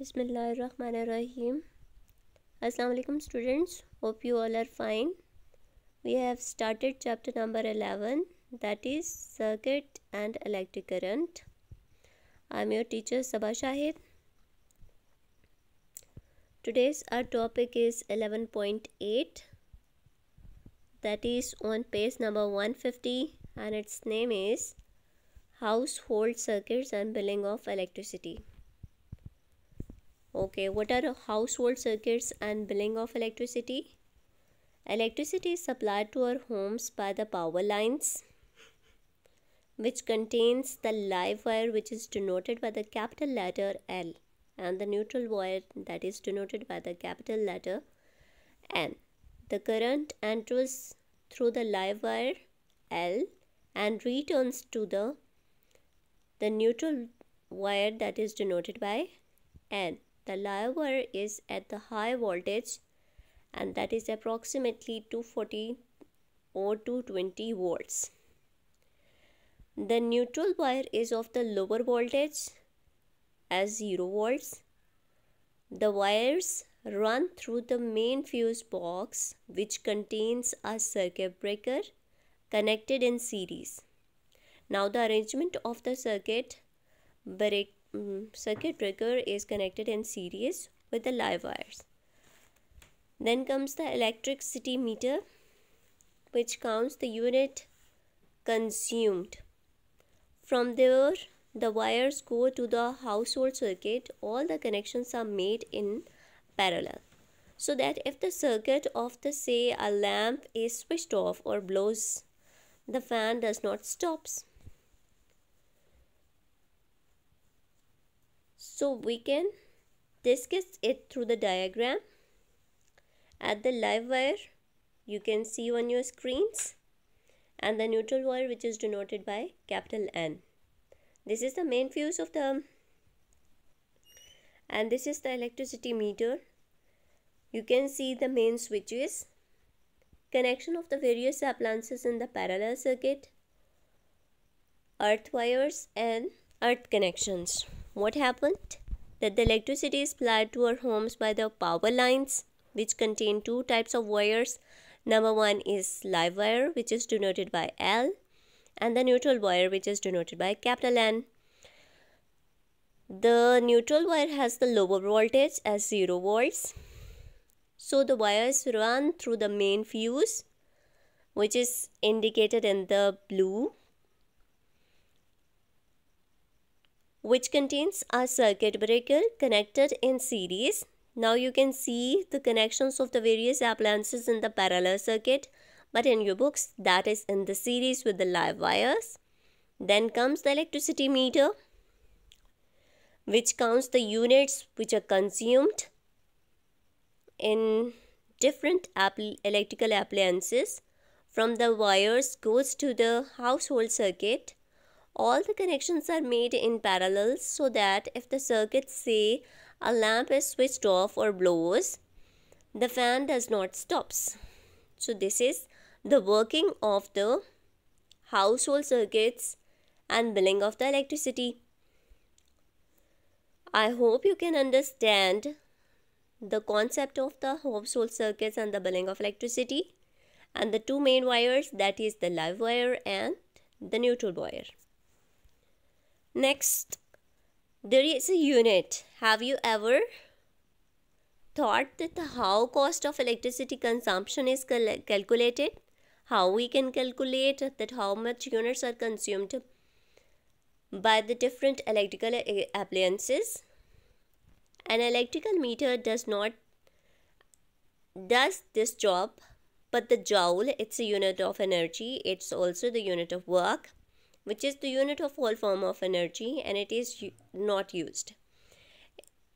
Bismillahirrahmanirrahim. Assalamu alaikum students. Hope you all are fine. We have started chapter number 11 that is circuit and electric current. I am your teacher Sabah Shahid. Today's our topic is 11.8 that is on page number 150 and its name is household circuits and billing of electricity. Okay, what are household circuits and billing of electricity? Electricity is supplied to our homes by the power lines which contains the live wire which is denoted by the capital letter L and the neutral wire that is denoted by the capital letter N. The current enters through the live wire L and returns to the the neutral wire that is denoted by N the live wire is at the high voltage and that is approximately 240 or 220 volts. The neutral wire is of the lower voltage as 0 volts. The wires run through the main fuse box which contains a circuit breaker connected in series. Now the arrangement of the circuit break um, circuit breaker is connected in series with the live wires. Then comes the electricity meter which counts the unit consumed. From there the wires go to the household circuit. All the connections are made in parallel. So that if the circuit of the say a lamp is switched off or blows, the fan does not stops. So we can discuss it through the diagram. At the live wire, you can see on your screens and the neutral wire which is denoted by capital N. This is the main fuse of the and this is the electricity meter. You can see the main switches, connection of the various appliances in the parallel circuit, earth wires and earth connections what happened? That the electricity is supplied to our homes by the power lines, which contain two types of wires. Number one is live wire, which is denoted by L, and the neutral wire, which is denoted by capital N. The neutral wire has the lower voltage as 0 volts. So the wires run through the main fuse, which is indicated in the blue which contains a circuit breaker connected in series. Now you can see the connections of the various appliances in the parallel circuit but in your books that is in the series with the live wires. Then comes the electricity meter which counts the units which are consumed in different electrical appliances from the wires goes to the household circuit all the connections are made in parallel so that if the circuit say a lamp is switched off or blows, the fan does not stops. So this is the working of the household circuits and billing of the electricity. I hope you can understand the concept of the household circuits and the billing of electricity and the two main wires that is the live wire and the neutral wire. Next, there is a unit. Have you ever thought that how cost of electricity consumption is cal calculated? How we can calculate that how much units are consumed by the different electrical eh, appliances? An electrical meter does not does this job, but the joule, it's a unit of energy, it's also the unit of work which is the unit of all form of energy and it is not used.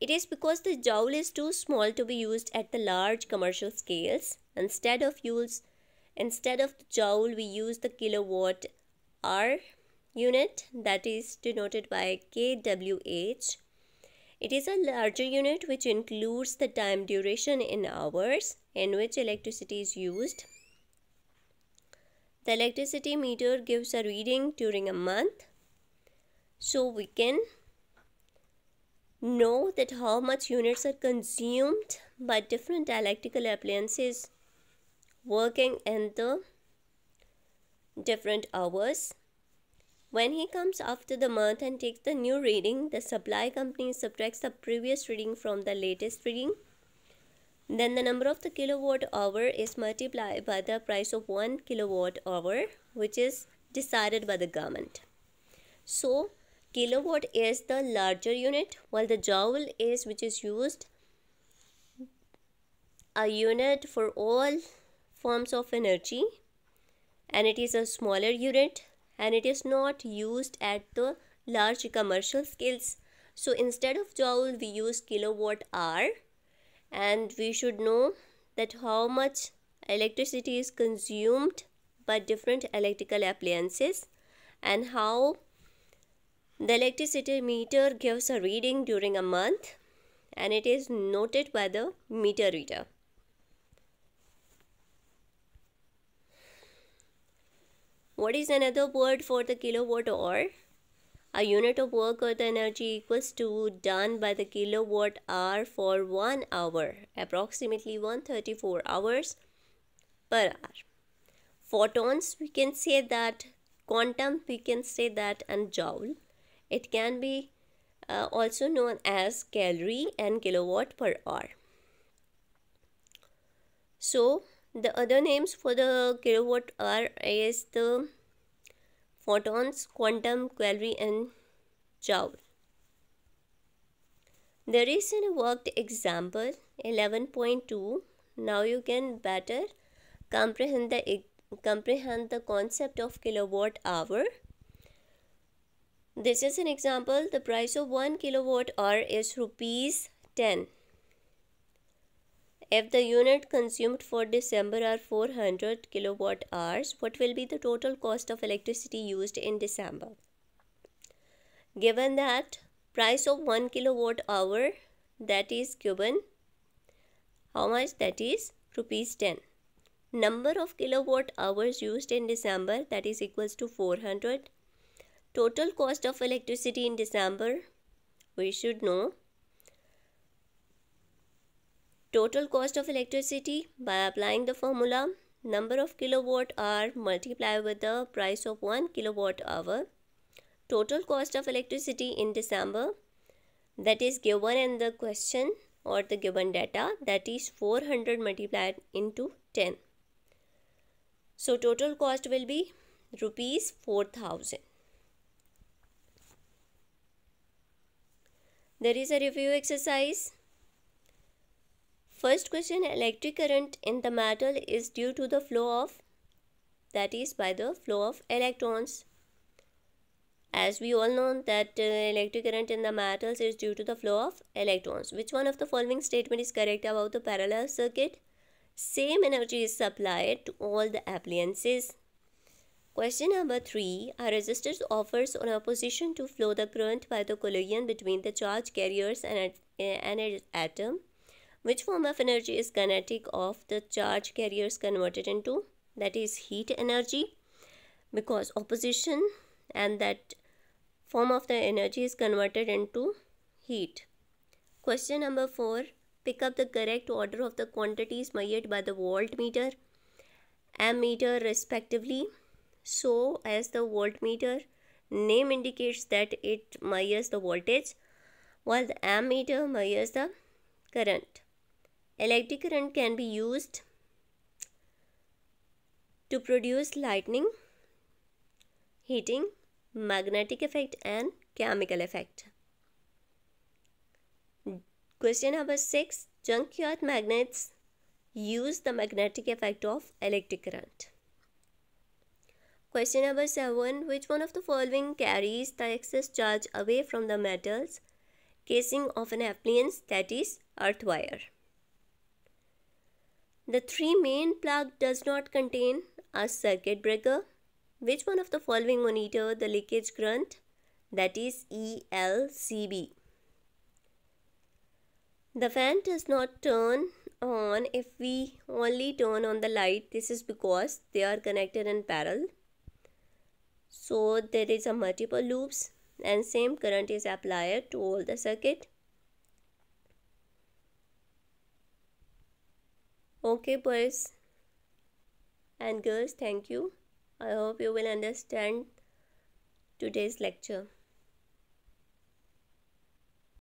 It is because the joule is too small to be used at the large commercial scales. Instead of use, instead of the joule, we use the kilowatt hour unit that is denoted by kWh. It is a larger unit which includes the time duration in hours in which electricity is used the electricity meter gives a reading during a month. So we can know that how much units are consumed by different electrical appliances working in the different hours. When he comes after the month and takes the new reading, the supply company subtracts the previous reading from the latest reading then the number of the kilowatt hour is multiplied by the price of 1 kilowatt hour which is decided by the government. So kilowatt is the larger unit while the joule is which is used a unit for all forms of energy and it is a smaller unit and it is not used at the large commercial scales. So instead of joule we use kilowatt hour and we should know that how much electricity is consumed by different electrical appliances and how the electricity meter gives a reading during a month and it is noted by the meter reader. What is another word for the kilowatt hour? A unit of work or the energy equals to done by the kilowatt hour for 1 hour, approximately 134 hours per hour. Photons, we can say that, quantum, we can say that, and joule. It can be uh, also known as calorie and kilowatt per hour. So, the other names for the kilowatt hour is the photons, quantum, Query and Joule. There is an worked example 11.2. Now you can better comprehend the, comprehend the concept of kilowatt hour. This is an example. The price of 1 kilowatt hour is rupees 10. If the unit consumed for December are 400 kilowatt hours, what will be the total cost of electricity used in December? Given that price of 1 kilowatt hour that is Cuban, how much that is rupees 10. Number of kilowatt hours used in December that is equals to 400. Total cost of electricity in December we should know total cost of electricity by applying the formula number of kilowatt hour multiplied with the price of 1 kilowatt hour total cost of electricity in december that is given in the question or the given data that is 400 multiplied into 10 so total cost will be rupees 4000 there is a review exercise First question electric current in the metal is due to the flow of that is by the flow of electrons. As we all know that uh, electric current in the metals is due to the flow of electrons. Which one of the following statement is correct about the parallel circuit? Same energy is supplied to all the appliances. Question number 3. A resistor offers on opposition to flow the current by the collision between the charge carriers and, uh, and an atom. Which form of energy is kinetic of the charge carriers converted into? That is heat energy because opposition and that form of the energy is converted into heat. Question number 4. Pick up the correct order of the quantities measured by the voltmeter, ammeter respectively. So as the voltmeter name indicates that it measures the voltage while the ammeter measures the current. Electric current can be used to produce lightning, heating, magnetic effect and chemical effect. Question number 6. Junkyard magnets use the magnetic effect of electric current. Question number 7. Which one of the following carries the excess charge away from the metals casing of an appliance that is earth wire? The three main plug does not contain a circuit breaker. Which one of the following monitor the leakage current? That is ELCB. The fan does not turn on if we only turn on the light. This is because they are connected in parallel. So there is a multiple loops and same current is applied to all the circuit. Okay, boys and girls, thank you. I hope you will understand today's lecture.